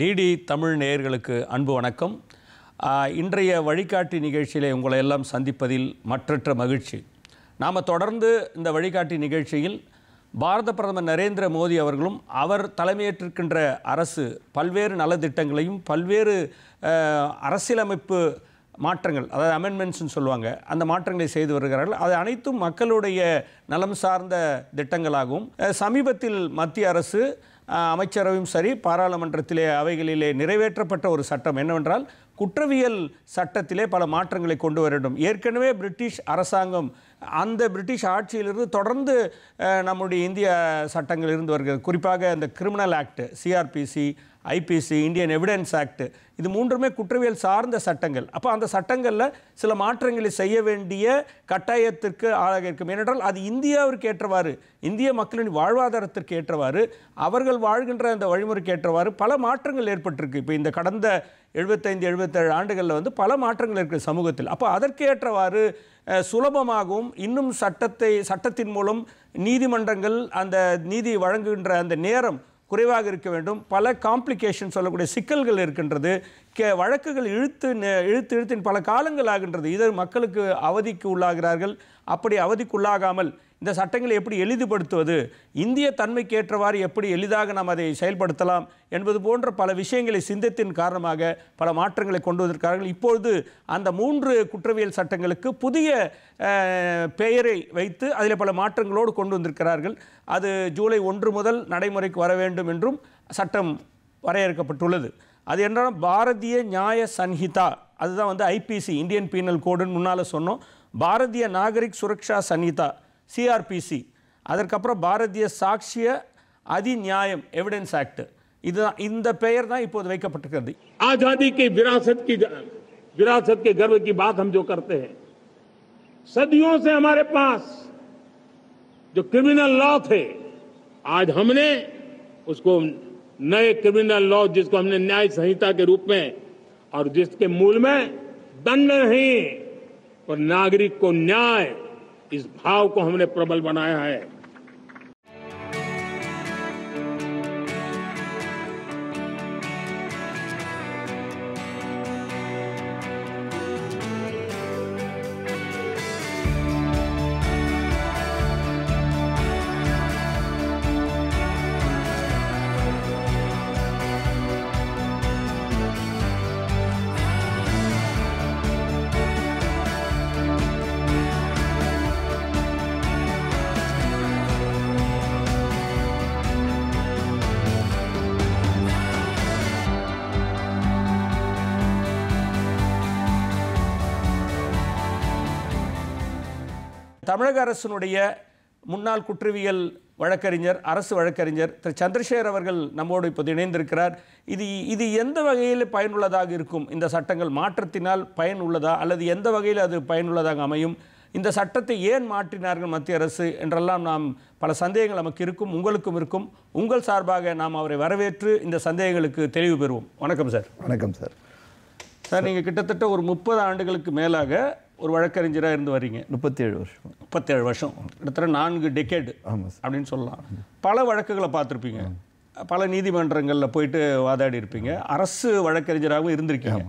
DD Tamil நேயர்களுக்கு அன்பு வணக்கம் இன்றைய வழிகாட்டி நிகழ்ச்சியிலே உங்களை எல்லாம் சந்திப்பதில் மற்றற்ற மகிழ்ச்சி நாம் தொடர்ந்து இந்த வழிகாட்டி நிகழ்ச்சியில் பாரத பிரதமர் நரேந்திர மோடி அவர்களும் அவர் தலைமையேற்றிருக்கின்ற அரசு பல்வேறு நலத்திட்டங்களையும் பல்வேறு அரசியலமைப்பு மாற்றங்கள் அதாவது அமெண்ட்மெண்ட்ஸ்னு சொல்லுவாங்க அந்த மாற்றங்களை செய்து வருகிறார்கள் அது அனைத்தும் மக்களுடைய நலம் சார்ந்த திட்டங்களாகவும் சமீபத்தில் மத்திய அரசு அமைச்சரவையும் சரி பாராளுமன்றத்திலே அவைகளிலே நிறைவேற்றப்பட்ட ஒரு சட்டம் என்னவென்றால் குற்றவியல் சட்டத்திலே பல மாற்றங்களை கொண்டு வர வேண்டும் ஏற்கனவே பிரிட்டிஷ் அரசாங்கம் அந்த பிரிட்டிஷ் ஆட்சியிலிருந்து தொடர்ந்து நம்முடைய இந்திய சட்டங்கள் இருந்து வருகிறது குறிப்பாக இந்த criminal act CrPC IPC Indian evidence act இது மூன்றுமே குற்றவியல் சார்ந்த சட்டங்கள் அப்போ அந்த சட்டங்களில் சில மாற்றங்களை செய்ய வேண்டிய கட்டாயத்திற்கு ஆளாக இருக்கும் ஏனென்றால் அது இந்தியாவிற்கு ஏற்றவாறு இந்திய மக்களின் வாழ்வாதாரத்திற்கு ஏற்றவாறு அவர்கள் வாழ்கின்ற அந்த வழிமுறைக்கு ஏற்றவாறு பல மாற்றங்கள் ஏற்பட்டிருக்கு இப்போ இந்த கடந்த எழுபத்தைந்து எழுபத்தேழு ஆண்டுகளில் வந்து பல மாற்றங்கள் இருக்குது சமூகத்தில் அப்போ அதற்கேற்றவாறு சுலபமாகவும் இன்னும் சட்டத்தை சட்டத்தின் மூலம் நீதிமன்றங்கள் அந்த நீதி வழங்குகின்ற அந்த நேரம் குறைவாக இருக்க வேண்டும் பல காம்ப்ளிகேஷன் சொல்லக்கூடிய சிக்கல்கள் இருக்கின்றது கே வழக்குகள் இழுத்து இழுத்து இழுத்தின் பல காலங்கள் ஆகின்றது இதர் மக்களுக்கு அவதிக்கு உள்ளாகிறார்கள் அப்படி அவதிக்குள்ளாகாமல் இந்த சட்டங்களை எப்படி எளிதுபடுத்துவது இந்திய தன்மைக்கேற்றவாறு எப்படி எளிதாக நாம் அதை செயல்படுத்தலாம் என்பது போன்ற பல விஷயங்களை சிந்தத்தின் காரணமாக பல மாற்றங்களை கொண்டு வந்திருக்கிறார்கள் இப்பொழுது அந்த மூன்று குற்றவியல் சட்டங்களுக்கு புதிய பெயரை வைத்து அதில் பல மாற்றங்களோடு கொண்டு வந்திருக்கிறார்கள் அது ஜூலை ஒன்று முதல் நடைமுறைக்கு வர வேண்டும் என்றும் சட்டம் வரையறுக்கப்பட்டுள்ளது அது என்றாலும் பாரதிய நியாய சன்ஹிதா அதுதான் வந்து ஐபிசி இந்தியன் பீனல் கோடுன்னு முன்னால் சொன்னோம் பாரதிய நாகரிக் சுரக்ஷா சன்ஹிதா சிஆர்பிசி அதற்கப்புறம் பாரதிய சாட்சிய அதிநியாயம் எவிடன்ஸ் ஆக்ட் இதுதான் आजादी பெயர் की विरासत की विरासत के गर्व की बात हम जो करते हैं सदियों से हमारे पास जो क्रिमिनल लॉ थे आज हमने उसको नए क्रिमिनल लॉ जिसको हमने न्याय संहिता के रूप में और जिसके मूल में दंड नहीं पर नागरिक को न्याय इस भाव को हमने प्रबल बनाया है தமிழக அரசினுடைய முன்னாள் குற்றவியல் வழக்கறிஞர் அரசு வழக்கறிஞர் திரு சந்திரசேகர் அவர்கள் நம்மோடு இப்போது இணைந்திருக்கிறார் இது இது எந்த வகையில் பயனுள்ளதாக இருக்கும் இந்த சட்டங்கள் மாற்றத்தினால் பயனுள்ளதா அல்லது எந்த வகையில் அது பயனுள்ளதாக அமையும் இந்த சட்டத்தை ஏன் மாற்றினார்கள் மத்திய அரசு என்றெல்லாம் நாம் பல சந்தேகங்கள் நமக்கு இருக்கும் உங்களுக்கும் இருக்கும் உங்கள் சார்பாக நாம் அவரை வரவேற்று இந்த சந்தேகங்களுக்கு தெளிவு பெறுவோம் வணக்கம் சார் வணக்கம் சார் சார் நீங்கள் கிட்டத்தட்ட ஒரு முப்பது ஆண்டுகளுக்கு மேலாக ஒரு வழக்கறிஞராக இருந்து வரீங்க முப்பத்தேழு வருஷம் முப்பத்தேழு வருஷம் கிட்டத்தட்ட நான்கு டெக்கேடு ஆமாம் அப்படின்னு சொல்லலாம் பல வழக்குகளை பார்த்துருப்பீங்க பல நீதிமன்றங்களில் போயிட்டு வாதாடி இருப்பீங்க அரசு வழக்கறிஞராகவும் இருந்திருக்கீங்க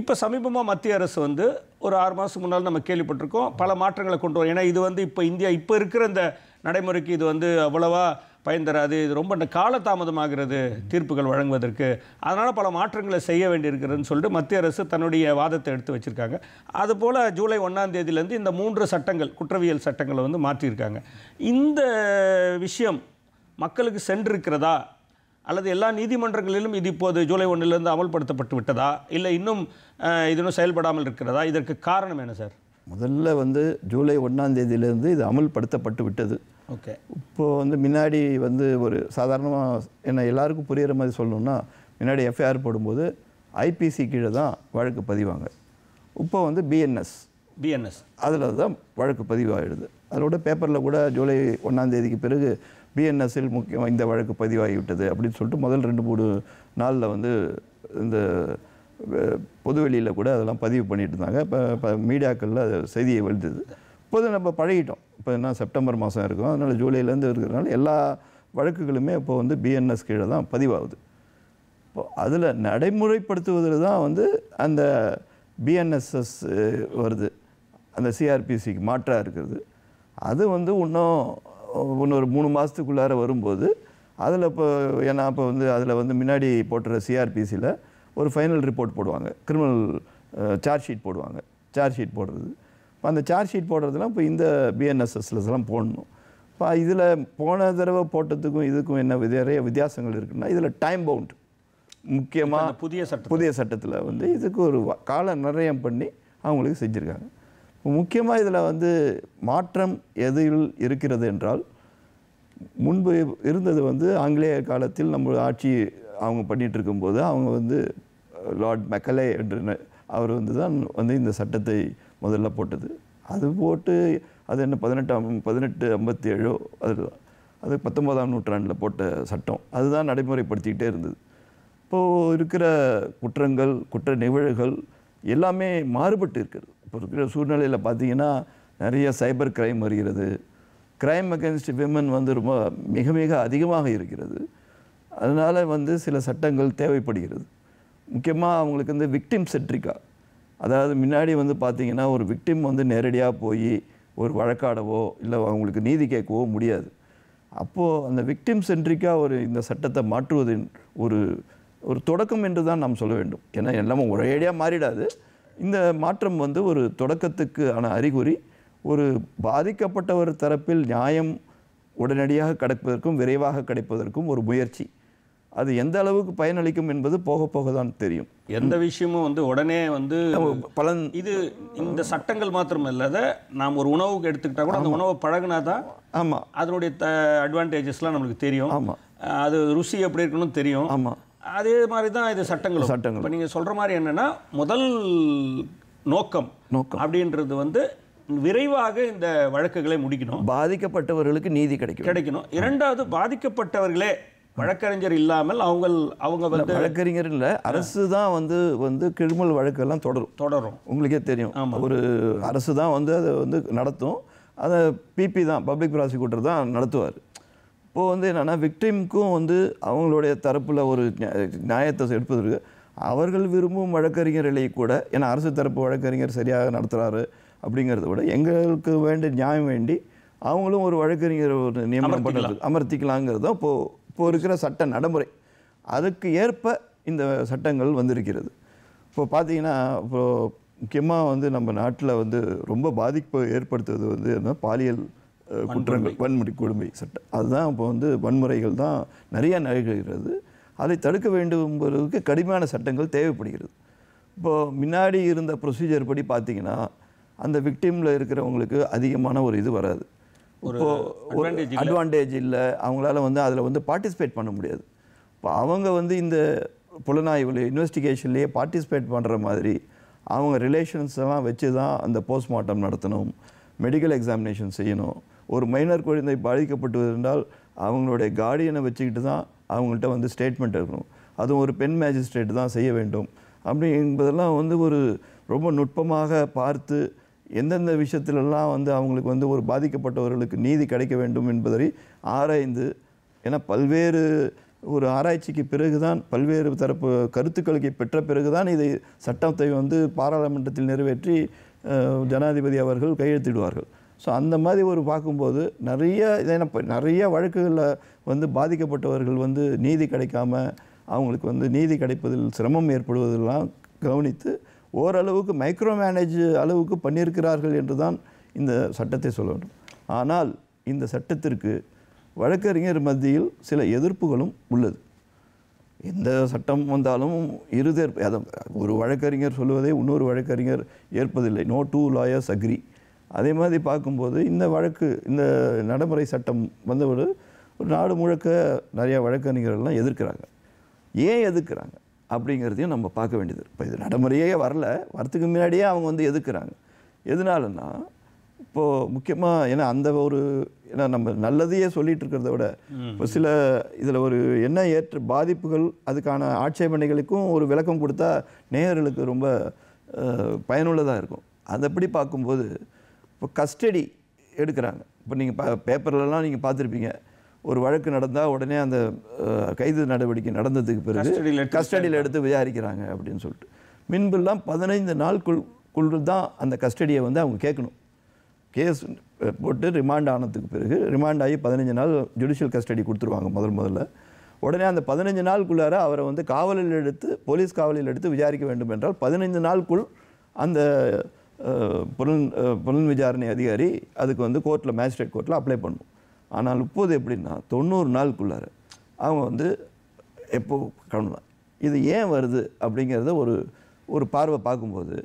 இப்போ சமீபமாக மத்திய அரசு வந்து ஒரு ஆறு மாதம் முன்னால் நம்ம கேள்விப்பட்டிருக்கோம் பல மாற்றங்களை கொண்டு வரும் ஏன்னா இது வந்து இப்போ இந்தியா இப்போ இருக்கிற இந்த நடைமுறைக்கு இது வந்து அவ்வளவா பயன் தராது இது ரொம்ப காலதாமதமாகிறது தீர்ப்புகள் வழங்குவதற்கு அதனால் பல மாற்றங்களை செய்ய வேண்டியிருக்கிறதுன்னு சொல்லிட்டு மத்திய அரசு தன்னுடைய வாதத்தை எடுத்து வச்சுருக்காங்க அதுபோல் ஜூலை ஒன்றாம் தேதியிலேருந்து இந்த மூன்று சட்டங்கள் குற்றவியல் சட்டங்களை வந்து மாற்றியிருக்காங்க இந்த விஷயம் மக்களுக்கு சென்றிருக்கிறதா அல்லது எல்லா நீதிமன்றங்களிலும் இது இப்போது ஜூலை ஒன்றிலிருந்து அமல்படுத்தப்பட்டு விட்டதா இல்லை இன்னும் இது இன்னும் செயல்படாமல் இருக்கிறதா இதற்கு காரணம் என்ன சார் முதல்ல வந்து ஜூலை ஒன்றாம் தேதியிலிருந்து இது அமல்படுத்தப்பட்டு விட்டது ஓகே இப்போது வந்து முன்னாடி வந்து ஒரு சாதாரணமாக என்ன எல்லாருக்கும் புரிகிற மாதிரி சொல்லணும்னா முன்னாடி எஃப்ஐஆர் போடும்போது ஐபிசி கீழே தான் வழக்கு பதிவாங்க இப்போ வந்து பிஎன்எஸ் பிஎன்எஸ் அதில் தான் வழக்கு பதிவாகிடுது அதோட பேப்பரில் கூட ஜூலை ஒன்றாந்தேதிக்கு பிறகு பிஎன்எஸ்ஸில் முக்கியம் இந்த வழக்கு பதிவாகிவிட்டது அப்படின்னு சொல்லிட்டு முதல் ரெண்டு மூணு நாளில் வந்து இந்த பொதுவெளியில் கூட அதெல்லாம் பதிவு பண்ணிட்டு இருந்தாங்க இப்போ மீடியாக்களில் செய்தியை எழுதுது இப்போது நம்ம பழகிட்டோம் இப்போ என்ன செப்டம்பர் மாதம் இருக்கும் அதனால் ஜூலைலேருந்து இருக்கிறதுனால எல்லா வழக்குகளுமே இப்போ வந்து பிஎன்எஸ் கீழே தான் பதிவாகுது இப்போ அதில் நடைமுறைப்படுத்துவதில் தான் வந்து அந்த பிஎன்எஸ்எஸ் வருது அந்த சிஆர்பிசிக்கு மாற்றாக இருக்கிறது அது வந்து இன்னும் இன்னொரு மூணு மாதத்துக்குள்ளார வரும்போது அதில் இப்போ ஏன்னா இப்போ வந்து அதில் வந்து முன்னாடி போட்டுற சிஆர்பிசியில் ஒரு ஃபைனல் ரிப்போர்ட் போடுவாங்க கிரிமினல் சார்ஜ் ஷீட் போடுவாங்க சார்ஜ் ஷீட் போடுறது இப்போ அந்த சார்ஜ் ஷீட் போடுறதுலாம் இப்போ இந்த பிஎன்எஸ்எஸ்லாம் போடணும் இப்போ இதில் போன தடவை போட்டதுக்கும் இதுக்கும் என்ன நிறைய வித்தியாசங்கள் இருக்குன்னா இதில் டைம் பவுண்ட் முக்கியமாக புதிய சட்டம் புதிய சட்டத்தில் வந்து இதுக்கு ஒரு கால நிர்ணயம் பண்ணி அவங்களுக்கு செஞ்சுருக்காங்க முக்கியமாக இதில் வந்து மாற்றம் எதில் இருக்கிறது என்றால் முன்பு இருந்தது வந்து ஆங்கிலேய காலத்தில் நம்ம ஆட்சி அவங்க பண்ணிகிட்டு இருக்கும்போது அவங்க வந்து லார்ட் மெக்கலே என்று அவர் வந்து தான் வந்து இந்த சட்டத்தை முதல்ல போட்டது அது போட்டு அது என்ன பதினெட்டாம் பதினெட்டு ஐம்பத்தி ஏழோ அது அது பத்தொன்பதாம் நூற்றாண்டில் போட்ட சட்டம் அதுதான் நடைமுறைப்படுத்திக்கிட்டே இருந்தது இப்போது இருக்கிற குற்றங்கள் குற்ற நிகழ்வுகள் எல்லாமே மாறுபட்டு இருக்கிறது இப்போ இருக்கிற சூழ்நிலையில் பார்த்திங்கன்னா நிறைய சைபர் கிரைம் வருகிறது கிரைம் அகேன்ஸ்ட் விமன் வந்து ரொம்ப மிக மிக அதிகமாக இருக்கிறது அதனால் வந்து சில சட்டங்கள் தேவைப்படுகிறது முக்கியமாக அவங்களுக்கு வந்து விக்டிம் சென்ட்ரிக்காக அதாவது முன்னாடி வந்து பார்த்திங்கன்னா ஒரு விக்டிம் வந்து நேரடியாக போய் ஒரு வழக்காடவோ இல்லை அவங்களுக்கு நீதி கேட்கவோ முடியாது அப்போது அந்த விக்டிம் சென்ட்ரிக்காக ஒரு இந்த சட்டத்தை மாற்றுவதின் ஒரு ஒரு தொடக்கம் என்று தான் நாம் சொல்ல வேண்டும் ஏன்னா எல்லாமே ஒரேடியாக மாறிடாது இந்த மாற்றம் வந்து ஒரு தொடக்கத்துக்கு ஆன அறிகுறி ஒரு பாதிக்கப்பட்டவர் தரப்பில் நியாயம் உடனடியாக கிடைப்பதற்கும் விரைவாக கிடைப்பதற்கும் ஒரு முயற்சி அது எந்த அளவுக்கு பயனளிக்கும் என்பது போக போக தான் தெரியும் எந்த விஷயமும் வந்து உடனே வந்து பலன் இது இந்த சட்டங்கள் மாத்திரம் இல்லாத நாம் ஒரு உணவுக்கு எடுத்துக்கிட்டால் கூட அந்த உணவை பழகினா தான் ஆமாம் அதனுடைய த அட்வான்டேஜஸ்லாம் நம்மளுக்கு தெரியும் ஆமாம் அது ருசி எப்படி இருக்கணும்னு தெரியும் ஆமாம் அதே மாதிரி தான் இது சட்டங்கள் சட்டங்கள் இப்போ நீங்கள் சொல்கிற மாதிரி என்னென்னா முதல் நோக்கம் நோக்கம் அப்படின்றது வந்து விரைவாக இந்த வழக்குகளை முடிக்கணும் பாதிக்கப்பட்டவர்களுக்கு நீதி கிடைக்கும் கிடைக்கணும் இரண்டாவது பாதிக்கப்பட்டவர்களே வழக்கறிஞர் இல்லாமல் அவங்க அவங்க வந்து வழக்கறிஞர் இல்லை அரசு தான் வந்து வந்து கிழமல் வழக்கெல்லாம் தொடரும் தொடரும் உங்களுக்கே தெரியும் ஒரு அரசு தான் வந்து அதை வந்து நடத்தும் அதை பிபி தான் பப்ளிக் ப்ராசிக்யூட்டர் தான் நடத்துவார் இப்போது வந்து என்னென்னா விக்டிம்க்கும் வந்து அவங்களுடைய தரப்பில் ஒரு நியாயத்தை எடுப்பதற்கு அவர்கள் விரும்பும் வழக்கறிஞர்களை கூட ஏன்னா அரசு தரப்பு வழக்கறிஞர் சரியாக நடத்துகிறாரு அப்படிங்கிறத விட எங்களுக்கு வேண்டிய நியாயம் வேண்டி அவங்களும் ஒரு வழக்கறிஞர் ஒரு நியமனம் பண்ணுறது அமர்த்திக்கலாங்கிறது தான் இப்போது இப்போ இருக்கிற சட்ட நடைமுறை அதுக்கு ஏற்ப இந்த சட்டங்கள் வந்திருக்கிறது இப்போ பார்த்தீங்கன்னா இப்போது முக்கியமாக வந்து நம்ம நாட்டில் வந்து ரொம்ப பாதிப்பு ஏற்படுத்துவது வந்து என்ன பாலியல் குற்றங்கள் வன்முறை கொடுமை சட்டம் அதுதான் இப்போ வந்து வன்முறைகள் தான் நிறையா நிகழ்கிறது அதை தடுக்க வேண்டும்பதற்கு கடுமையான சட்டங்கள் தேவைப்படுகிறது இப்போது முன்னாடி இருந்த ப்ரொசீஜர் படி பார்த்திங்கன்னா அந்த விக்டீமில் இருக்கிறவங்களுக்கு அதிகமான ஒரு இது வராது ஒரு அட்வான்டேஜ் இல்லை அவங்களால வந்து அதில் வந்து பார்ட்டிசிபேட் பண்ண முடியாது இப்போ அவங்க வந்து இந்த புலனாய்வு இன்வெஸ்டிகேஷன்லேயே பார்ட்டிசிபேட் பண்ணுற மாதிரி அவங்க ரிலேஷன்ஸ் எல்லாம் வச்சு தான் அந்த போஸ்ட்மார்ட்டம் நடத்தணும் மெடிக்கல் எக்ஸாமினேஷன் செய்யணும் ஒரு மைனர் குழந்தை பாதிக்கப்பட்டு இருந்தால் அவங்களுடைய கார்டியனை வச்சுக்கிட்டு தான் அவங்கள்ட்ட வந்து ஸ்டேட்மெண்ட் இருக்கணும் அதுவும் ஒரு பெண் மேஜிஸ்ட்ரேட் தான் செய்ய வேண்டும் அப்படி என்பதெல்லாம் வந்து ஒரு ரொம்ப நுட்பமாக பார்த்து எந்தெந்த விஷயத்திலெல்லாம் வந்து அவங்களுக்கு வந்து ஒரு பாதிக்கப்பட்டவர்களுக்கு நீதி கிடைக்க வேண்டும் என்பதை ஆராய்ந்து ஏன்னா பல்வேறு ஒரு ஆராய்ச்சிக்கு பிறகுதான் பல்வேறு தரப்பு கருத்துக்களுக்கு பெற்ற பிறகுதான் இதை சட்டத்தை வந்து பாராளுமன்றத்தில் நிறைவேற்றி ஜனாதிபதி அவர்கள் கையெழுத்திடுவார்கள் ஸோ அந்த மாதிரி ஒரு பார்க்கும்போது நிறைய இதை நிறைய வழக்குகளில் வந்து பாதிக்கப்பட்டவர்கள் வந்து நீதி கிடைக்காம அவங்களுக்கு வந்து நீதி கிடைப்பதில் சிரமம் ஏற்படுவதெல்லாம் கவனித்து ஓரளவுக்கு மைக்ரோ மேனேஜ் அளவுக்கு பண்ணியிருக்கிறார்கள் என்று தான் இந்த சட்டத்தை சொல்ல வேண்டும் ஆனால் இந்த சட்டத்திற்கு வழக்கறிஞர் மத்தியில் சில எதிர்ப்புகளும் உள்ளது எந்த சட்டம் வந்தாலும் இருதேற்பு அதை ஒரு வழக்கறிஞர் சொல்லுவதை இன்னொரு வழக்கறிஞர் ஏற்பதில்லை நோ டூ லாயர்ஸ் அக்ரி அதே மாதிரி பார்க்கும்போது இந்த வழக்கு இந்த நடைமுறை சட்டம் வந்தபோது ஒரு நாடு முழுக்க நிறையா வழக்கறிஞர்கள்லாம் எதிர்க்கிறாங்க ஏன் எதிர்க்கிறாங்க அப்படிங்கிறதையும் நம்ம பார்க்க வேண்டியது இப்போ இது நடைமுறையே வரல வரத்துக்கு முன்னாடியே அவங்க வந்து எதுக்குறாங்க எதனாலன்னா இப்போது முக்கியமாக ஏன்னா அந்த ஒரு ஏன்னா நம்ம நல்லதையே சொல்லிகிட்டு இருக்கிறத விட இப்போ சில இதில் ஒரு என்ன ஏற்று பாதிப்புகள் அதுக்கான ஆட்சேபனைகளுக்கும் ஒரு விளக்கம் கொடுத்தா நேயர்களுக்கு ரொம்ப பயனுள்ளதாக இருக்கும் அதை எப்படி பார்க்கும்போது இப்போ கஸ்டடி எடுக்கிறாங்க இப்போ நீங்கள் ப பேப்பர்லலாம் நீங்கள் பார்த்துருப்பீங்க ஒரு வழக்கு நடந்தால் உடனே அந்த கைது நடவடிக்கை நடந்ததுக்கு பிறகு கஸ்டடியில் எடுத்து விசாரிக்கிறாங்க அப்படின்னு சொல்லிட்டு மின்பெல்லாம் பதினைந்து நாளுக்குள் குழு தான் அந்த கஸ்டடியை வந்து அவங்க கேட்கணும் கேஸ் போட்டு ரிமாண்ட் ஆனதுக்கு பிறகு ரிமாண்ட் ஆகி பதினஞ்சு நாள் ஜுடிஷியல் கஸ்டடி கொடுத்துருவாங்க முதல் முதல்ல உடனே அந்த பதினஞ்சு நாளுக்குள்ளார அவரை வந்து காவலில் எடுத்து போலீஸ் காவலில் எடுத்து விசாரிக்க வேண்டும் என்றால் பதினைந்து நாளுக்குள் அந்த புலன் புலன் விசாரணை அதிகாரி அதுக்கு வந்து கோர்ட்டில் மேஜிஸ்ட்ரேட் கோர்ட்டில் அப்ளை பண்ணும் ஆனால் இப்போது எப்படின்னா தொண்ணூறு நாளுக்குள்ளார அவங்க வந்து எப்போ கிளம்பலாம் இது ஏன் வருது அப்படிங்கிறத ஒரு ஒரு பார்வை பார்க்கும்போது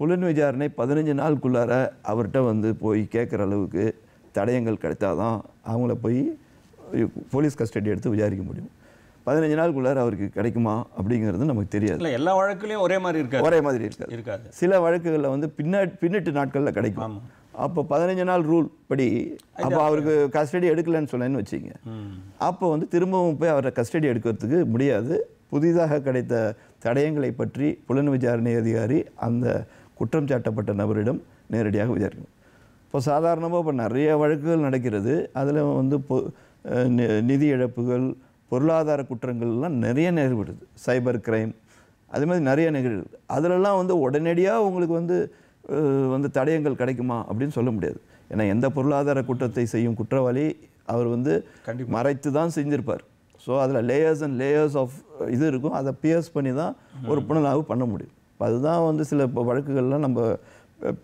புலன் விசாரணை பதினஞ்சு நாளுக்குள்ளார அவர்கிட்ட வந்து போய் கேட்குற அளவுக்கு தடயங்கள் கிடைத்தாதான் அவங்கள போய் போலீஸ் கஸ்டடி எடுத்து விசாரிக்க முடியும் பதினஞ்சு நாளுக்குள்ளார அவருக்கு கிடைக்குமா அப்படிங்கிறது நமக்கு தெரியாது இல்லை எல்லா வழக்குலையும் ஒரே மாதிரி இருக்காது ஒரே மாதிரி இருக்காது இருக்காது சில வழக்குகளில் வந்து பின்னா பின்னட்டு நாட்களில் கிடைக்கும் அப்போ பதினஞ்சு நாள் ரூல் படி அப்போ அவருக்கு கஸ்டடி எடுக்கலன்னு சொன்னேன்னு வச்சுங்க அப்போ வந்து திரும்பவும் போய் அவரை கஸ்டடி எடுக்கிறதுக்கு முடியாது புதிதாக கிடைத்த தடயங்களை பற்றி புலன் விசாரணை அதிகாரி அந்த குற்றம் சாட்டப்பட்ட நபரிடம் நேரடியாக விசாரிக்கணும் இப்போ சாதாரணமாக இப்போ நிறைய வழக்குகள் நடக்கிறது அதில் வந்து நிதி இழப்புகள் பொருளாதார குற்றங்கள்லாம் நிறைய நிகழ்வுடுது சைபர் கிரைம் அதே மாதிரி நிறைய நிகழ்வு அதிலெல்லாம் வந்து உடனடியாக உங்களுக்கு வந்து வந்து தடயங்கள் கிடைக்குமா அப்படின்னு சொல்ல முடியாது ஏன்னா எந்த பொருளாதார குற்றத்தை செய்யும் குற்றவாளி அவர் வந்து மறைத்து தான் செஞ்சுருப்பார் ஸோ அதில் லேயர்ஸ் அண்ட் லேயர்ஸ் ஆஃப் இது இருக்கும் அதை பியர்ஸ் பண்ணி தான் ஒரு புனலாய்வு பண்ண முடியும் அதுதான் வந்து சில வழக்குகள்லாம் நம்ம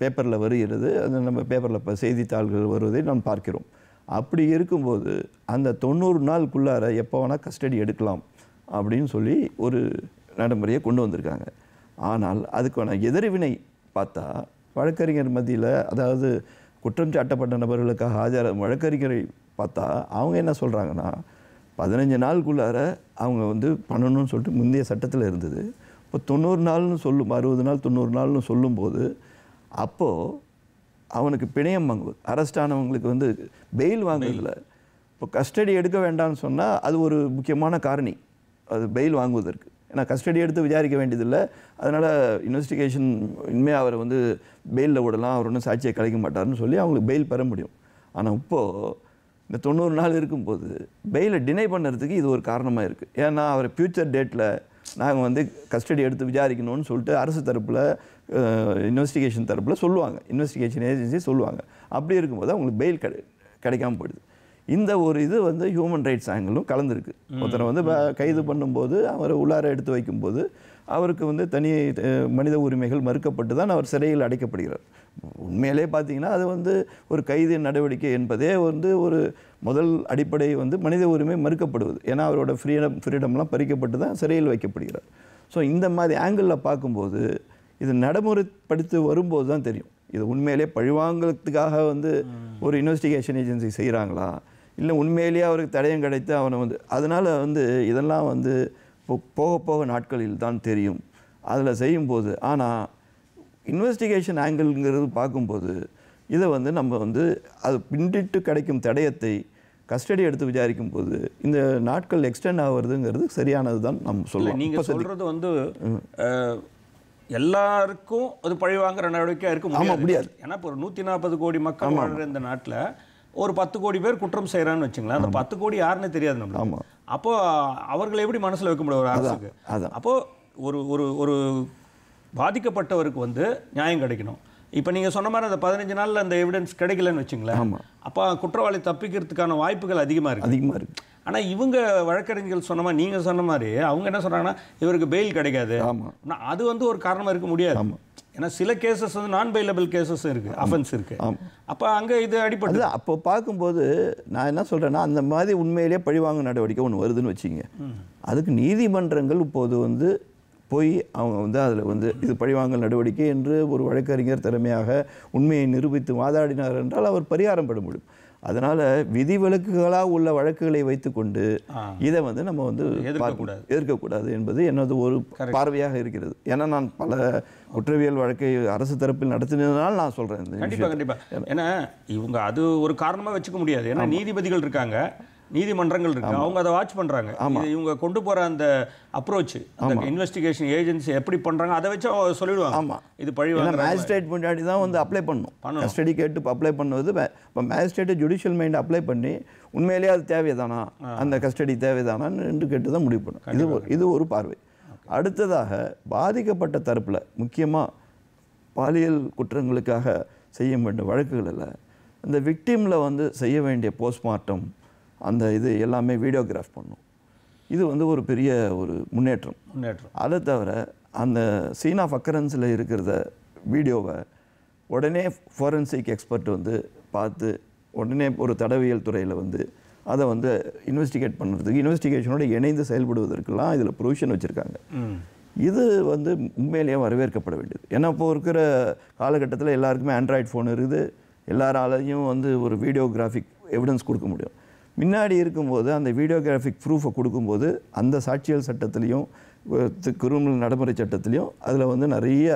பேப்பரில் வருகிறது அது நம்ம பேப்பரில் இப்போ செய்தித்தாள்கள் வருவதை நாம் பார்க்கிறோம் அப்படி இருக்கும்போது அந்த தொண்ணூறு நாளுக்குள்ளார எப்போ வேணால் கஸ்டடி எடுக்கலாம் அப்படின்னு சொல்லி ஒரு நடைமுறையை கொண்டு வந்திருக்காங்க ஆனால் அதுக்கான எதிர்வினை பார்த்தா வழக்கறிஞர் மத்தியில் அதாவது குற்றம் சாட்டப்பட்ட நபர்களுக்காக ஆஜர வழக்கறிஞரை பார்த்தா அவங்க என்ன சொல்கிறாங்கன்னா பதினஞ்சு நாளுக்குள்ளார அவங்க வந்து பண்ணணும்னு சொல்லிட்டு முந்தைய சட்டத்தில் இருந்தது இப்போ தொண்ணூறு நாள்னு சொல்லும் அறுபது நாள் தொண்ணூறு நாள்னு சொல்லும்போது அப்போது அவனுக்கு பிணையம் வாங்குவது ஆனவங்களுக்கு வந்து பெயில் வாங்குறதில்ல இப்போ கஸ்டடி எடுக்க வேண்டாம்னு சொன்னால் அது ஒரு முக்கியமான காரணி அது பெயில் வாங்குவதற்கு ஏன்னா கஸ்டடி எடுத்து விசாரிக்க வேண்டியதில்லை அதனால் இன்வெஸ்டிகேஷன் இனிமேல் அவரை வந்து பெயிலில் விடலாம் அவர் ஒன்றும் சாட்சியை கலைக்க மாட்டார்னு சொல்லி அவங்களுக்கு பெயில் பெற முடியும் ஆனால் இப்போது இந்த தொண்ணூறு நாள் இருக்கும்போது பெயிலை டினை பண்ணுறதுக்கு இது ஒரு காரணமாக இருக்குது ஏன்னா அவர் ஃப்யூச்சர் டேட்டில் நாங்கள் வந்து கஸ்டடி எடுத்து விசாரிக்கணும்னு சொல்லிட்டு அரசு தரப்பில் இன்வெஸ்டிகேஷன் தரப்பில் சொல்லுவாங்க இன்வெஸ்டிகேஷன் ஏஜென்சி சொல்லுவாங்க அப்படி இருக்கும்போது அவங்களுக்கு பெயில் கிடை கிடைக்காம போயிடுது இந்த ஒரு இது வந்து ஹியூமன் ரைட்ஸ் ஆங்கிளும் கலந்துருக்கு ஒருத்தரை வந்து கைது பண்ணும்போது அவரை உள்ளார எடுத்து வைக்கும்போது அவருக்கு வந்து தனி மனித உரிமைகள் மறுக்கப்பட்டு தான் அவர் சிறையில் அடைக்கப்படுகிறார் உண்மையிலே பார்த்தீங்கன்னா அது வந்து ஒரு கைது நடவடிக்கை என்பதே வந்து ஒரு முதல் அடிப்படை வந்து மனித உரிமை மறுக்கப்படுவது ஏன்னா அவரோட ஃப்ரீடம் ஃப்ரீடம்லாம் பறிக்கப்பட்டு தான் சிறையில் வைக்கப்படுகிறார் ஸோ இந்த மாதிரி ஆங்கிளில் பார்க்கும்போது இது நடைமுறைப்படுத்தி வரும்போது தான் தெரியும் இது உண்மையிலே பழிவாங்கலத்துக்காக வந்து ஒரு இன்வெஸ்டிகேஷன் ஏஜென்சி செய்கிறாங்களா இல்லை உண்மையிலேயே அவருக்கு தடயம் கிடைத்து அவனை வந்து அதனால் வந்து இதெல்லாம் வந்து போக போக நாட்களில் தான் தெரியும் அதில் செய்யும்போது ஆனால் இன்வெஸ்டிகேஷன் ஆங்கிள்ங்கிறது பார்க்கும்போது இதை வந்து நம்ம வந்து அது பின்னிட்டு கிடைக்கும் தடயத்தை கஸ்டடி எடுத்து விசாரிக்கும் போது இந்த நாட்கள் எக்ஸ்டெண்ட் ஆகுறதுங்கிறது சரியானது தான் நம்ம சொல்லலாம் நீங்கள் சொல்கிறது வந்து எல்லாருக்கும் அது பழிவாங்கிற நடவடிக்கையாக இருக்கும் ஆமாம் முடியாது ஏன்னா இப்போ ஒரு நூற்றி நாற்பது கோடி மக்கள் வாழ்கிற இந்த நாட்டில் ஒரு பத்து கோடி பேர் குற்றம் செய்கிறான்னு வச்சுங்களேன் அந்த பத்து கோடி யாருன்னு தெரியாது நம்ம அப்போது அவர்களை எப்படி மனசில் வைக்க முடியும் ஒரு அரசுக்கு அப்போது ஒரு ஒரு ஒரு பாதிக்கப்பட்டவருக்கு வந்து நியாயம் கிடைக்கணும் இப்போ நீங்கள் சொன்ன மாதிரி அந்த பதினஞ்சு நாளில் அந்த எவிடன்ஸ் கிடைக்கலன்னு வச்சுங்களேன் அப்போ குற்றவாளி தப்பிக்கிறதுக்கான வாய்ப்புகள் அதிகமாக இருக்குது அதிகமாக இருக்குது ஆனால் இவங்க வழக்கறிஞர்கள் சொன்ன மாதிரி நீங்கள் சொன்ன மாதிரி அவங்க என்ன சொல்கிறாங்கன்னா இவருக்கு பெயில் கிடைக்காது அது வந்து ஒரு காரணமாக இருக்க முடியாது ஏன்னா சில கேசஸ் வந்து நான் பைலபிள் கேசஸ் இருக்குது அஃபென்ஸ் இருக்குது அப்போ அங்கே இது அடிப்படையில் அப்போ பார்க்கும்போது நான் என்ன சொல்கிறேன்னா அந்த மாதிரி உண்மையிலே பழிவாங்க நடவடிக்கை ஒன்று வருதுன்னு வச்சுங்க அதுக்கு நீதிமன்றங்கள் இப்போது வந்து போய் அவங்க வந்து அதில் வந்து இது பழிவாங்கல் நடவடிக்கை என்று ஒரு வழக்கறிஞர் திறமையாக உண்மையை நிரூபித்து வாதாடினார் என்றால் அவர் பரிகாரம் பெற முடியும் அதனால் விதிவிலக்குகளாக உள்ள வழக்குகளை வைத்துக்கொண்டு இதை வந்து நம்ம வந்து எதிர்க்கக்கூடாது எதிர்க்கக்கூடாது என்பது எனது ஒரு பார்வையாக இருக்கிறது ஏன்னா நான் பல குற்றவியல் வழக்கை அரசு தரப்பில் நடத்தினதுனால நான் சொல்கிறேன் கண்டிப்பாக கண்டிப்பாக ஏன்னா இவங்க அது ஒரு காரணமாக வச்சுக்க முடியாது ஏன்னா நீதிபதிகள் இருக்காங்க நீதிமன்றங்கள் இருக்கு அவங்க அதை வாட்ச் பண்றாங்க இவங்க கொண்டு போற அந்த அப்ரோச் இன்வெஸ்டிகேஷன் ஏஜென்சி எப்படி பண்றாங்க அதை வச்சு சொல்லிடுவாங்க ஆமா இது பழி மேஜிஸ்ட்ரேட் முன்னாடி தான் வந்து அப்ளை பண்ணும் கஸ்டடி கேட்டு அப்ளை பண்ணுவது இப்போ மேஜிஸ்ட்ரேட்டு ஜுடிஷியல் மைண்ட் அப்ளை பண்ணி உண்மையிலேயே அது தேவைதானா அந்த கஸ்டடி தேவைதானான்னு என்று கேட்டு தான் முடிவு பண்ணும் இது ஒரு இது ஒரு பார்வை அடுத்ததாக பாதிக்கப்பட்ட தரப்பில் முக்கியமாக பாலியல் குற்றங்களுக்காக செய்ய வேண்டிய வழக்குகளில் இந்த விக்டீமில் வந்து செய்ய வேண்டிய போஸ்ட்மார்ட்டம் அந்த இது எல்லாமே வீடியோகிராஃப் பண்ணும் இது வந்து ஒரு பெரிய ஒரு முன்னேற்றம் முன்னேற்றம் அதை தவிர அந்த சீன் ஆஃப் அக்கரன்ஸில் இருக்கிறத வீடியோவை உடனே ஃபாரன்சிக் எக்ஸ்பர்ட் வந்து பார்த்து உடனே ஒரு தடவியல் துறையில் வந்து அதை வந்து இன்வெஸ்டிகேட் பண்ணுறதுக்கு இன்வெஸ்டிகேஷனோடு இணைந்து செயல்படுவதற்கெல்லாம் இதில் ப்ரொவிஷன் வச்சுருக்காங்க இது வந்து உண்மையிலேயே வரவேற்கப்பட வேண்டியது ஏன்னா இப்போ இருக்கிற காலகட்டத்தில் எல்லாருக்குமே ஆண்ட்ராய்டு ஃபோன் இருக்குது எல்லாராலையும் வந்து ஒரு வீடியோகிராஃபிக் எவிடன்ஸ் கொடுக்க முடியும் முன்னாடி இருக்கும்போது அந்த வீடியோகிராஃபிக் ப்ரூஃபை கொடுக்கும்போது அந்த சாட்சியல் சட்டத்திலையும் கிரிமினல் நடைமுறை சட்டத்திலையும் அதில் வந்து நிறைய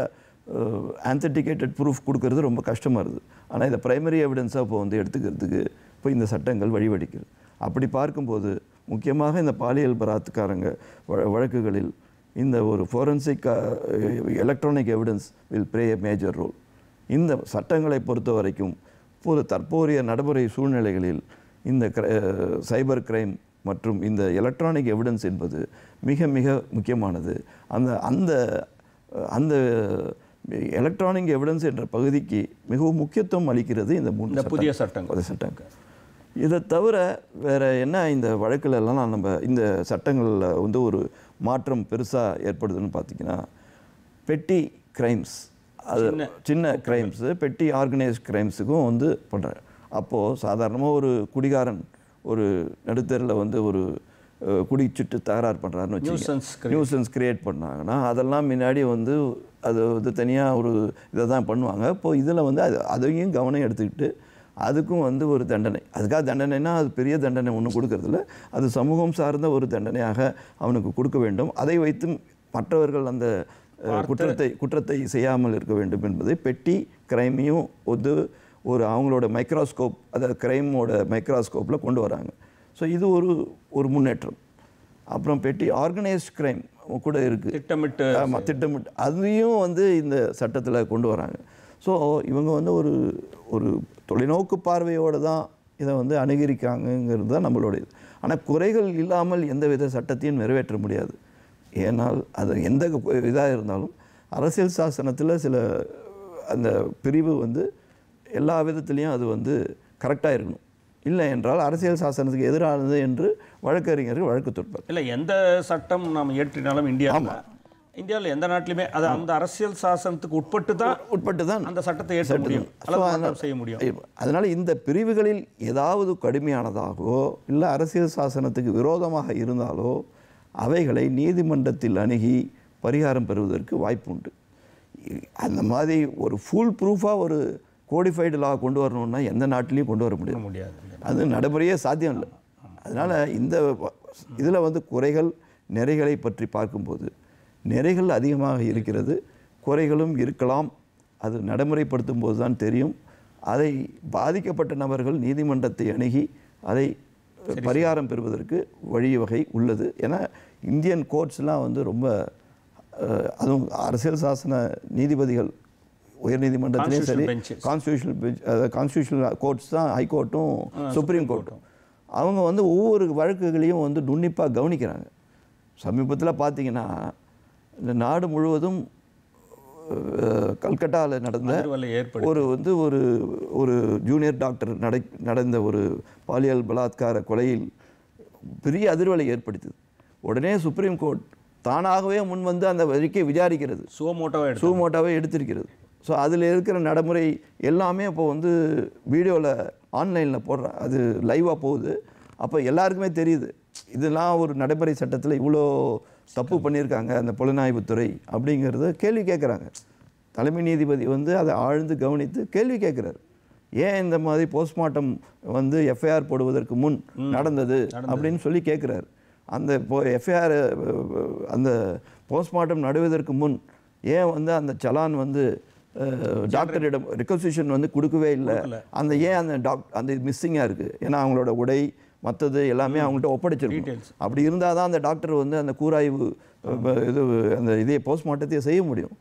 ஆன்தட்டிகேட்டட் ப்ரூஃப் கொடுக்கறது ரொம்ப கஷ்டமாக இருக்குது ஆனால் இதை ப்ரைமரி எவிடன்ஸாக இப்போ வந்து எடுத்துக்கிறதுக்கு இப்போ இந்த சட்டங்கள் வழிவடிக்கிறது அப்படி பார்க்கும்போது முக்கியமாக இந்த பாலியல் பராத்துக்காரங்க வழக்குகளில் இந்த ஒரு forensic electronic evidence will play a major role இந்த சட்டங்களை பொறுத்த வரைக்கும் இப்போது தற்போதைய நடைமுறை சூழ்நிலைகளில் இந்த சைபர் கிரைம் மற்றும் இந்த எலக்ட்ரானிக் எவிடன்ஸ் என்பது மிக மிக முக்கியமானது அந்த அந்த அந்த எலக்ட்ரானிக் எவிடன்ஸ் என்ற பகுதிக்கு மிகவும் முக்கியத்துவம் அளிக்கிறது இந்த மூன்று புதிய சட்டங்கள் புதிய சட்டங்கள் இதை தவிர வேறு என்ன இந்த வழக்கிலெல்லாம் நம்ம இந்த சட்டங்களில் வந்து ஒரு மாற்றம் பெருசாக ஏற்படுதுன்னு பார்த்திங்கன்னா பெட்டி கிரைம்ஸ் அது சின்ன கிரைம்ஸு பெட்டி ஆர்கனைஸ்ட் கிரைம்ஸுக்கும் வந்து பண்ணுறேன் அப்போது சாதாரணமாக ஒரு குடிகாரன் ஒரு நடுத்தரில் வந்து ஒரு குடிச்சிட்டு தகராறு பண்ணுறாருன்னு வச்சு நியூசன்ஸ் க்ரியேட் பண்ணாங்கன்னா அதெல்லாம் முன்னாடி வந்து அது வந்து தனியாக ஒரு இதை தான் பண்ணுவாங்க இப்போது இதில் வந்து அது அதையும் கவனம் எடுத்துக்கிட்டு அதுக்கும் வந்து ஒரு தண்டனை அதுக்காக தண்டனைனா அது பெரிய தண்டனை ஒன்றும் கொடுக்கறதில்ல அது சமூகம் சார்ந்த ஒரு தண்டனையாக அவனுக்கு கொடுக்க வேண்டும் அதை வைத்து மற்றவர்கள் அந்த குற்றத்தை குற்றத்தை செய்யாமல் இருக்க வேண்டும் என்பதை பெட்டி கிரைமையும் ஒது ஒரு அவங்களோட மைக்ராஸ்கோப் அதாவது கிரைமோட மைக்ராஸ்கோப்பில் கொண்டு வராங்க ஸோ இது ஒரு ஒரு முன்னேற்றம் அப்புறம் பெட்டி ஆர்கனைஸ்ட் கிரைம் கூட இருக்குது திட்டமிட்டு ஆமாம் திட்டமிட்டு அதையும் வந்து இந்த சட்டத்தில் கொண்டு வராங்க ஸோ இவங்க வந்து ஒரு ஒரு தொலைநோக்கு பார்வையோடு தான் இதை வந்து அணுகிருக்காங்கங்கிறது தான் நம்மளுடைய இது ஆனால் குறைகள் இல்லாமல் எந்த வித சட்டத்தையும் நிறைவேற்ற முடியாது ஏனால் அது எந்த இதாக இருந்தாலும் அரசியல் சாசனத்தில் சில அந்த பிரிவு வந்து எல்லா விதத்துலேயும் அது வந்து கரெக்டாக இருக்கணும் இல்லை என்றால் அரசியல் சாசனத்துக்கு எதிரானது என்று வழக்கறிஞர்கள் வழக்கு தொடுப்பார் இல்லை எந்த சட்டம் நாம் இயற்றினாலும் இந்தியா இந்தியாவில் எந்த நாட்டிலுமே அது அந்த அரசியல் சாசனத்துக்கு உட்பட்டு தான் உட்பட்டு தான் அந்த சட்டத்தை ஏற்ற முடியும் செய்ய முடியும் அதனால் இந்த பிரிவுகளில் ஏதாவது கடுமையானதாகவோ இல்லை அரசியல் சாசனத்துக்கு விரோதமாக இருந்தாலோ அவைகளை நீதிமன்றத்தில் அணுகி பரிகாரம் பெறுவதற்கு வாய்ப்பு உண்டு அந்த மாதிரி ஒரு ஃபுல் ப்ரூஃபாக ஒரு கோடிஃபைடு லா கொண்டு வரணும்னா எந்த நாட்டிலையும் கொண்டு வர முடியும் முடியாது அது நடைமுறையே சாத்தியம் இல்லை அதனால் இந்த இதில் வந்து குறைகள் நிறைகளை பற்றி பார்க்கும்போது நிறைகள் அதிகமாக இருக்கிறது குறைகளும் இருக்கலாம் அது நடைமுறைப்படுத்தும் போது தான் தெரியும் அதை பாதிக்கப்பட்ட நபர்கள் நீதிமன்றத்தை அணுகி அதை பரிகாரம் பெறுவதற்கு வழிவகை உள்ளது ஏன்னா இந்தியன் கோர்ட்ஸ்லாம் வந்து ரொம்ப அதுவும் அரசியல் சாசன நீதிபதிகள் உயர்நீதிமன்றத்திலையும் சரி கான்ஸ்டியூஷனல் பெஞ்ச் கான்ஸ்டியூஷனல் கோர்ட்ஸ் தான் ஹைகோர்ட்டும் சுப்ரீம் கோர்ட்டும் அவங்க வந்து ஒவ்வொரு வழக்குகளையும் வந்து நுண்ணிப்பாக கவனிக்கிறாங்க சமீபத்தில் பார்த்தீங்கன்னா இந்த நாடு முழுவதும் கல்கட்டாவில் நடந்த ஒரு வந்து ஒரு ஒரு ஜூனியர் டாக்டர் நடந்த ஒரு பாலியல் பலாத்கார கொலையில் பெரிய அதிர்வலை ஏற்படுத்தது உடனே சுப்ரீம் கோர்ட் தானாகவே முன் வந்து அந்த வரிக்கை விசாரிக்கிறது சுவமோட்டோவை சூமோட்டோவை எடுத்திருக்கிறது ஸோ அதில் இருக்கிற நடைமுறை எல்லாமே அப்போ வந்து வீடியோவில் ஆன்லைனில் போடுறேன் அது லைவாக போகுது அப்போ எல்லாருக்குமே தெரியுது இதெல்லாம் ஒரு நடைமுறை சட்டத்தில் இவ்வளோ தப்பு பண்ணியிருக்காங்க அந்த புலனாய்வுத்துறை அப்படிங்கிறத கேள்வி கேட்குறாங்க தலைமை நீதிபதி வந்து அதை ஆழ்ந்து கவனித்து கேள்வி கேட்குறாரு ஏன் இந்த மாதிரி போஸ்ட்மார்ட்டம் வந்து எஃப்ஐஆர் போடுவதற்கு முன் நடந்தது அப்படின்னு சொல்லி கேட்குறாரு அந்த இப்போ எஃப்ஐஆர் அந்த போஸ்ட்மார்ட்டம் நடுவதற்கு முன் ஏன் வந்து அந்த சலான் வந்து டாக்டரிடம் ரெக்கோசிஷன் வந்து கொடுக்கவே இல்லை அந்த ஏன் அந்த டாக்டர் அந்த இது மிஸ்ஸிங்காக இருக்குது ஏன்னா அவங்களோட உடை மற்றது எல்லாமே அவங்கள்ட்ட ஒப்படைச்சிருக்கோம் அப்படி இருந்தால் தான் அந்த டாக்டர் வந்து அந்த கூராய்வு இது அந்த இதே போஸ்ட்மார்ட்டத்தையே செய்ய முடியும்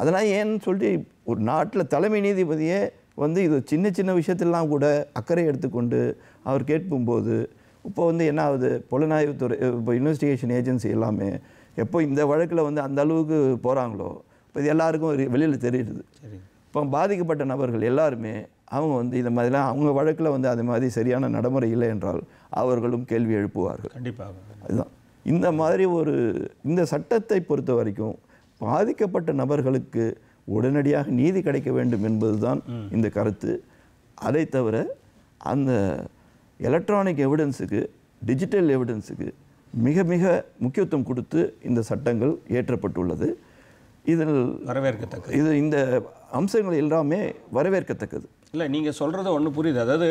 அதெல்லாம் ஏன்னு சொல்லிட்டு ஒரு நாட்டில் தலைமை நீதிபதியே வந்து இது சின்ன சின்ன விஷயத்திலாம் கூட அக்கறை எடுத்துக்கொண்டு அவர் கேட்கும்போது இப்போ வந்து என்ன ஆகுது புலனாய்வுத்துறை இப்போ இன்வெஸ்டிகேஷன் ஏஜென்சி எல்லாமே எப்போ இந்த வழக்கில் வந்து அந்த அளவுக்கு போகிறாங்களோ இப்போ இது எல்லாருக்கும் வெளியில் தெரியுது இப்போ பாதிக்கப்பட்ட நபர்கள் எல்லாருமே அவங்க வந்து இந்த மாதிரிலாம் அவங்க வழக்கில் வந்து அது மாதிரி சரியான நடைமுறை இல்லை என்றால் அவர்களும் கேள்வி எழுப்புவார்கள் கண்டிப்பாக அதுதான் இந்த மாதிரி ஒரு இந்த சட்டத்தை பொறுத்த வரைக்கும் பாதிக்கப்பட்ட நபர்களுக்கு உடனடியாக நீதி கிடைக்க வேண்டும் என்பதுதான் இந்த கருத்து அதை தவிர அந்த எலக்ட்ரானிக் எவிடன்ஸுக்கு டிஜிட்டல் எவிடன்ஸுக்கு மிக மிக முக்கியத்துவம் கொடுத்து இந்த சட்டங்கள் ஏற்றப்பட்டுள்ளது இதில் வரவேற்கத்தக்கது இது இந்த அம்சங்கள் எல்லாமே வரவேற்கத்தக்கது இல்லை நீங்கள் சொல்கிறது ஒன்று புரியுது அதாவது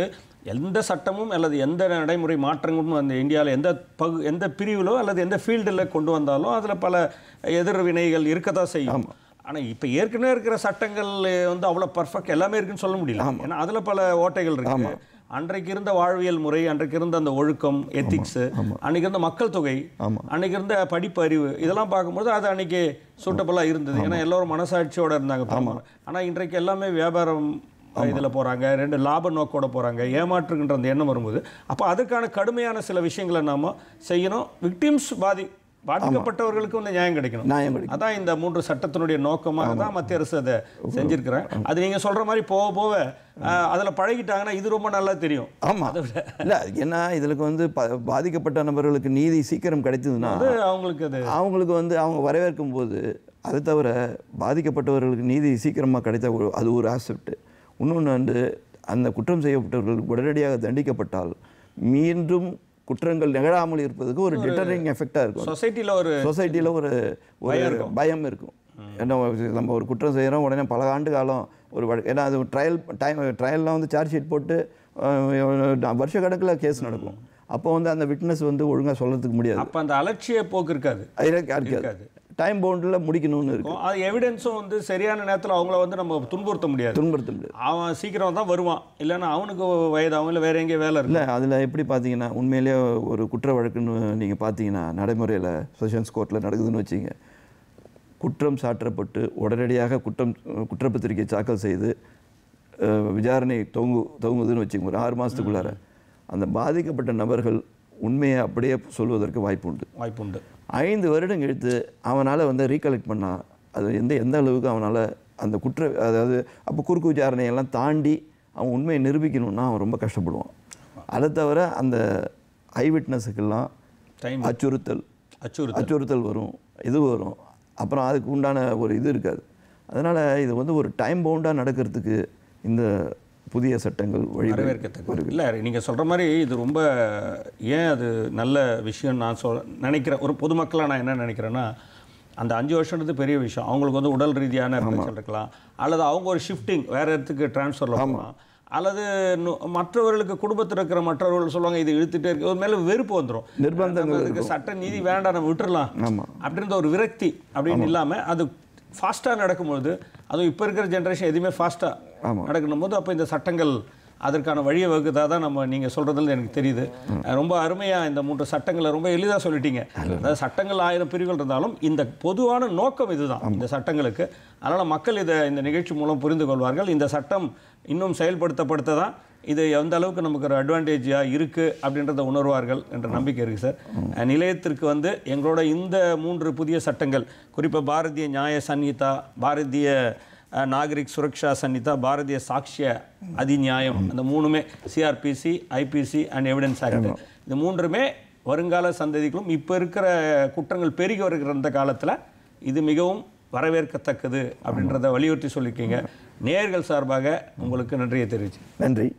எந்த சட்டமும் அல்லது எந்த நடைமுறை மாற்றங்களும் அந்த இந்தியாவில் எந்த பகு எந்த பிரிவிலோ அல்லது எந்த ஃபீல்டில் கொண்டு வந்தாலும் அதில் பல எதிர்வினைகள் இருக்க தான் செய்யும் ஆனால் இப்போ ஏற்கனவே இருக்கிற சட்டங்கள் வந்து அவ்வளோ பர்ஃபெக்ட் எல்லாமே இருக்குன்னு சொல்ல முடியல ஏன்னா அதில் பல ஓட்டைகள் இருக்கு அன்றைக்கு இருந்த வாழ்வியல் முறை அன்றைக்கு இருந்த அந்த ஒழுக்கம் எத்திக்ஸு அன்னைக்கு இருந்த மக்கள் தொகை அன்னைக்கு இருந்த படிப்பறிவு இதெல்லாம் பார்க்கும்போது அது அன்றைக்கி சூட்டபுளாக இருந்தது ஏன்னா எல்லோரும் மனசாட்சியோடு இருந்தாங்க ஆனால் இன்றைக்கு எல்லாமே வியாபாரம் இதில் போகிறாங்க ரெண்டு லாப நோக்கோட போகிறாங்க ஏமாற்றுகின்ற அந்த எண்ணம் வரும்போது அப்போ அதுக்கான கடுமையான சில விஷயங்களை நாம் செய்யணும் விக்டிம்ஸ் பாதி பாதிக்கப்பட்டவர்களுக்கு வந்து நியாயம் கிடைக்கணும் நியாயம் கிடைக்கும் அதான் இந்த மூன்று சட்டத்தினுடைய நோக்கமாக தான் மத்திய அரசு அதை செஞ்சிருக்கிறேன் அது நீங்கள் சொல்கிற மாதிரி போக போக அதில் பழகிட்டாங்கன்னா இது ரொம்ப நல்லா தெரியும் ஆமாம் அதை விட இல்லை ஏன்னா இதில் வந்து பாதிக்கப்பட்ட நபர்களுக்கு நீதி சீக்கிரம் கிடைத்ததுன்னா அவங்களுக்கு அது அவங்களுக்கு வந்து அவங்க வரவேற்கும் போது அது தவிர பாதிக்கப்பட்டவர்களுக்கு நீதி சீக்கிரமாக கிடைத்த அது ஒரு ஆசெப்ட் இன்னொன்று வந்து அந்த குற்றம் செய்யப்பட்டவர்கள் உடனடியாக தண்டிக்கப்பட்டால் மீண்டும் குற்றங்கள் நிகழாமல் இருப்பதுக்கு ஒரு டிட்டரிங் எஃபெக்டாக இருக்கும் சொசைட்டியில் ஒரு சொசைட்டியில் ஒரு ஒரு பயம் இருக்கும் என்ன நம்ம ஒரு குற்றம் செய்கிறோம் உடனே பல ஆண்டு காலம் ஒரு ஏன்னா அது ட்ரையல் டைம் ட்ரையல்லாம் வந்து சார்ஜ் ஷீட் போட்டு வருஷ கணக்கில் கேஸ் நடக்கும் அப்போ வந்து அந்த விட்னஸ் வந்து ஒழுங்காக சொல்கிறதுக்கு முடியாது அப்போ அந்த அலட்சிய போக்கு இருக்காது இருக்காது டைம் பவுண்டில் முடிக்கணும்னு இருக்கும் அது எவிடன்ஸும் வந்து சரியான நேரத்தில் அவங்கள வந்து நம்ம துன்புறுத்த முடியாது துன்புறுத்த முடியாது அவன் சீக்கிரம் தான் வருவான் இல்லைன்னா அவனுக்கு வயதாகவும் இல்லை வேறு எங்கேயும் வேலை இல்லை அதில் எப்படி பார்த்தீங்கன்னா உண்மையிலேயே ஒரு குற்ற வழக்குன்னு நீங்கள் பார்த்தீங்கன்னா நடைமுறையில் செஷன்ஸ் கோர்ட்டில் நடக்குதுன்னு வச்சிங்க குற்றம் சாற்றப்பட்டு உடனடியாக குற்றம் குற்றப்பத்திரிகை தாக்கல் செய்து விசாரணை தொங்கு தொங்குதுன்னு வச்சுக்கோங்க ஒரு ஆறு மாதத்துக்குள்ளார அந்த பாதிக்கப்பட்ட நபர்கள் உண்மையை அப்படியே சொல்வதற்கு வாய்ப்பு உண்டு வாய்ப்பு உண்டு ஐந்து வருடம் கழித்து அவனால் வந்து ரீகலெக்ட் பண்ணால் அது எந்த எந்த அளவுக்கு அவனால் அந்த குற்ற அதாவது அப்போ குறுக்கு விசாரணையெல்லாம் தாண்டி அவன் உண்மையை நிரூபிக்கணும்னா அவன் ரொம்ப கஷ்டப்படுவான் அதை தவிர அந்த ஐ விட்னஸுக்கெல்லாம் டைம் அச்சுறுத்தல் அச்சுறு அச்சுறுத்தல் வரும் இது வரும் அப்புறம் அதுக்கு உண்டான ஒரு இது இருக்காது அதனால் இது வந்து ஒரு டைம் பவுண்டாக நடக்கிறதுக்கு இந்த புதிய சட்டங்கள் வரவேற்கத்தக்க இல்லை நீங்கள் சொல்கிற மாதிரி இது ரொம்ப ஏன் அது நல்ல விஷயம் நான் சொல் நினைக்கிறேன் ஒரு பொதுமக்களாக நான் என்ன நினைக்கிறேன்னா அந்த அஞ்சு வருஷன்றது பெரிய விஷயம் அவங்களுக்கு வந்து உடல் ரீதியான பிரச்சனை இருக்கலாம் அல்லது அவங்க ஒரு ஷிஃப்டிங் வேறு இடத்துக்கு ட்ரான்ஸ்ஃபரில் போகலாம் அல்லது மற்றவர்களுக்கு குடும்பத்தில் இருக்கிற மற்றவர்கள் சொல்லுவாங்க இதை இழுத்துட்டே இருக்கு ஒரு மேலே வெறுப்பு வந்துடும் நிர்பந்தங்களுக்கு சட்ட நீதி வேண்டாம் நம்ம விட்டுடலாம் அப்படின்ற ஒரு விரக்தி அப்படின்னு இல்லாமல் அது ஃபாஸ்ட்டாக நடக்கும்போது அதுவும் இப்போ இருக்கிற ஜென்ரேஷன் எதுவுமே ஃபாஸ்ட்டாக நடக்கணும் போது அப்போ இந்த சட்டங்கள் அதற்கான வழியை வகுத்தா தான் நம்ம நீங்கள் சொல்கிறதுல எனக்கு தெரியுது ரொம்ப அருமையாக இந்த மூன்று சட்டங்களை ரொம்ப எளிதாக சொல்லிட்டீங்க அதாவது சட்டங்கள் ஆயிரம் பிரிவுகள் இருந்தாலும் இந்த பொதுவான நோக்கம் இதுதான் இந்த சட்டங்களுக்கு அதனால் மக்கள் இதை இந்த நிகழ்ச்சி மூலம் புரிந்து கொள்வார்கள் இந்த சட்டம் இன்னும் செயல்படுத்தப்படுத்த தான் இது எந்த அளவுக்கு நமக்கு ஒரு அட்வான்டேஜாக இருக்குது அப்படின்றத உணர்வார்கள் என்ற நம்பிக்கை இருக்குது சார் நிலையத்திற்கு வந்து எங்களோட இந்த மூன்று புதிய சட்டங்கள் குறிப்பாக பாரதிய நியாய சன்னிதா பாரதிய நாகரிக் சுரக்ஷா சன்னிதா பாரதிய சாட்சிய அதிநியாயம் அந்த மூணுமே CrPC IPC and evidence act இந்த மூன்றுமே வருங்கால சந்ததிகளும் இப்போ இருக்கிற குற்றங்கள் பெருகி வருகிற அந்த காலத்தில் இது மிகவும் வரவேற்கத்தக்கது அப்படின்றத வலியுறுத்தி சொல்லியிருக்கீங்க நேர்கள் சார்பாக உங்களுக்கு நன்றியை தெரிவிச்சு நன்றி